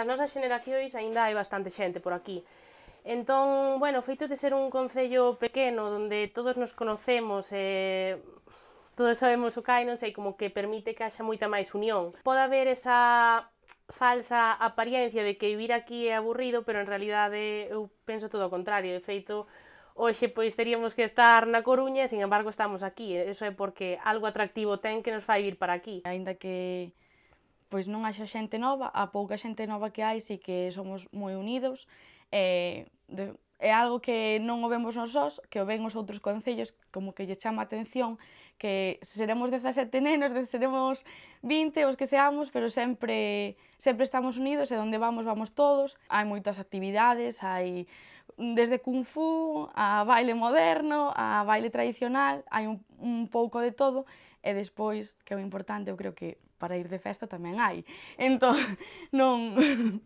das nosas xeracións aínda hai bastante xente por aquí. Entón, bueno, feito de ser un concello pequeno onde todos nos conocemos e eh, todos sabemos o cai, non sei, como que permite que haxa moita máis unión. Pode haber esa falsa apariencia de que vivir aquí é aburrido, pero en realidade eu penso todo o contrario. De feito, hoxe pois teríamos que estar na Coruña e, sin embargo, estamos aquí. Eso é porque algo atractivo ten que nos fai vir para aquí. Ainda que pois non haxa xente nova, a pouca xente nova que hai si que somos moi unidos, e de, é algo que non o vemos nos sós, que o ven os outros concellos, como que lle chama a atención, que seremos 17 nenos, seremos 20, os que seamos, pero sempre sempre estamos unidos e onde vamos, vamos todos. Hai moitas actividades, hai desde kung fu a baile moderno, a baile tradicional, hai un, un pouco de todo, e despois, que é o importante, eu creo que para ir de festa tamén hai. Entón, non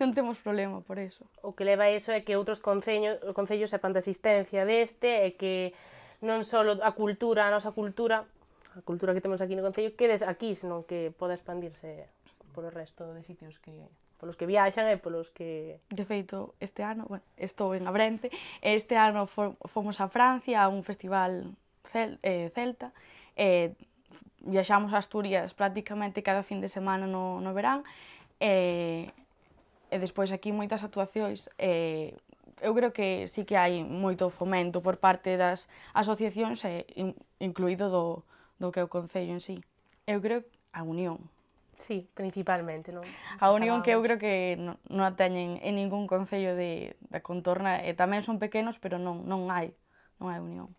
non temos problema por eso. O que leva a eso é que outros concellos, concellos sepan da existencia deste e que non só a cultura, a nosa cultura, a cultura que temos aquí no Concello, quedes aquí, senón que poda expandirse polo resto de sitios que polos que viaxan e polos que... De feito, este ano, bueno, estou en Abrente, este ano fomos a Francia a un festival cel, eh, celta, e eh, viaxamos a Asturias prácticamente cada fin de semana no, no verán, e, e despois aquí moitas actuacións, e, eu creo que sí que hai moito fomento por parte das asociacións, e, incluído do, do que é o Concello en sí. Eu creo a unión. Sí, principalmente, non? A unión que eu creo que non, non a teñen en ningún concello de, da contorna, e tamén son pequenos, pero non, non hai, non hai unión.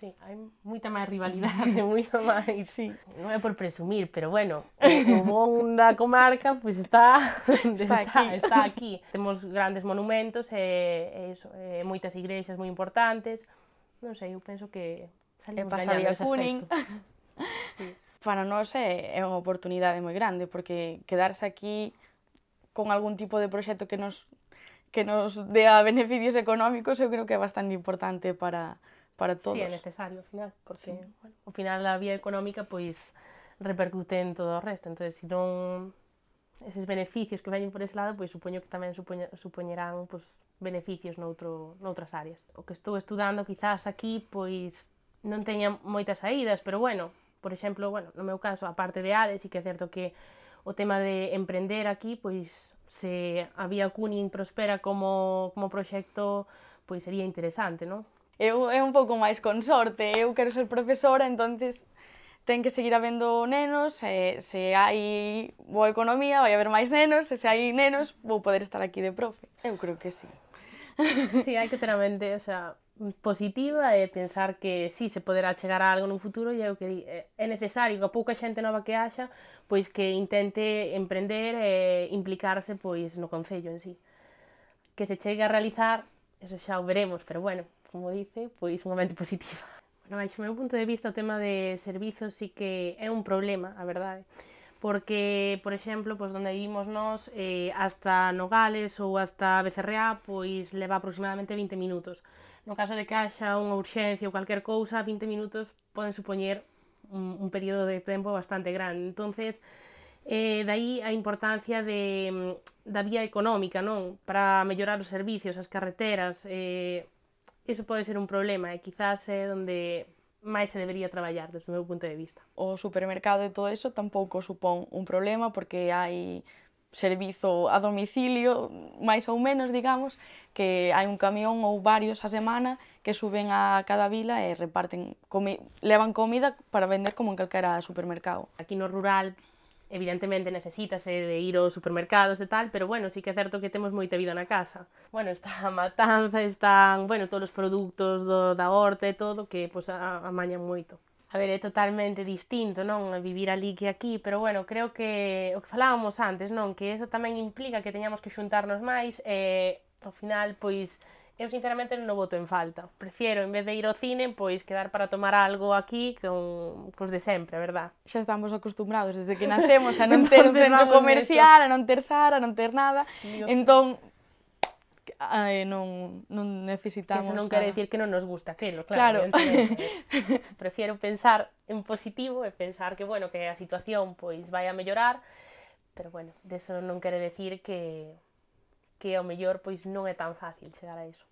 Sí, hai moita máis rivalidade, moita máis. Sí. Non é por presumir, pero bueno, o bon da comarca pois pues está, está, está, aquí. está aquí. Temos grandes monumentos e, eh, e, eso, e eh, moitas igrexas moi importantes. Non sei, eu penso que salimos gañando ese aspecto. sí. Para nós é, é unha oportunidade moi grande, porque quedarse aquí con algún tipo de proxecto que nos que nos dea beneficios económicos, eu creo que é bastante importante para, para todos. Sí, é necesario ao final, porque sí. bueno, ao final a vía económica pois repercute en todo o resto, entonces se si non eses beneficios que veñen por ese lado, pois supoño que tamén supoña, supoñerán pois, beneficios noutro, noutras áreas. O que estou estudando quizás aquí, pois non teña moitas saídas, pero bueno, por exemplo, bueno, no meu caso, a parte de ADE, sí que é certo que o tema de emprender aquí, pois se a Vía Cunin prospera como, como proxecto, pois sería interesante, non? Eu é un pouco máis con sorte, eu quero ser profesora, entonces ten que seguir habendo nenos, e se hai boa economía vai haber máis nenos, e se hai nenos vou poder estar aquí de profe. Eu creo que sí. Sí, hai que ter a mente, o sea, positiva e pensar que sí, se poderá chegar a algo no futuro e é o que é necesario que a pouca xente nova que haxa pois que intente emprender e implicarse pois no Concello en sí. Que se chegue a realizar, eso xa o veremos, pero bueno, como dice, pois sumamente positiva. Bueno, baixo o meu punto de vista o tema de servizos sí que é un problema, a verdade ¿eh? porque, por exemplo, pois onde vivimos nós, eh, hasta Nogales ou hasta Becerreá, pois leva aproximadamente 20 minutos. No caso de que haxa unha urxencia ou calquer cousa, 20 minutos poden supoñer un, un período de tempo bastante grande. Entonces, eh, dai a importancia de, da mm, vía económica, non? Para mellorar os servicios, as carreteras, eh, eso pode ser un problema e eh, quizás é onde máis se debería traballar desde o meu punto de vista. O supermercado e todo eso tampouco supón un problema porque hai servizo a domicilio, máis ou menos, digamos, que hai un camión ou varios a semana que suben a cada vila e reparten, comi levan comida para vender como en calquera supermercado. Aquí no rural evidentemente necesítase de ir aos supermercados e tal, pero bueno, sí que é certo que temos moita vida na casa. Bueno, está a matanza, están, bueno, todos os produtos do, da horta e todo que pois, a, amañan moito. A ver, é totalmente distinto, non? vivir ali que aquí, pero bueno, creo que o que falábamos antes, non? Que eso tamén implica que teñamos que xuntarnos máis e eh, ao final, pois, eu sinceramente non voto en falta. Prefiero, en vez de ir ao cine, pois quedar para tomar algo aquí con cos de sempre, a verdad. Xa estamos acostumbrados desde que nacemos a non ter un centro comercial, a non ter Zara, a non ter nada. Dios entón, Ay, non, non necesitamos... Que eso non quere dicir que non nos gusta aquilo, claro. claro. Prefiero pensar en positivo e pensar que, bueno, que a situación pois vai a mellorar, pero bueno, deso non quere decir que que ao mellor pois non é tan fácil chegar a iso.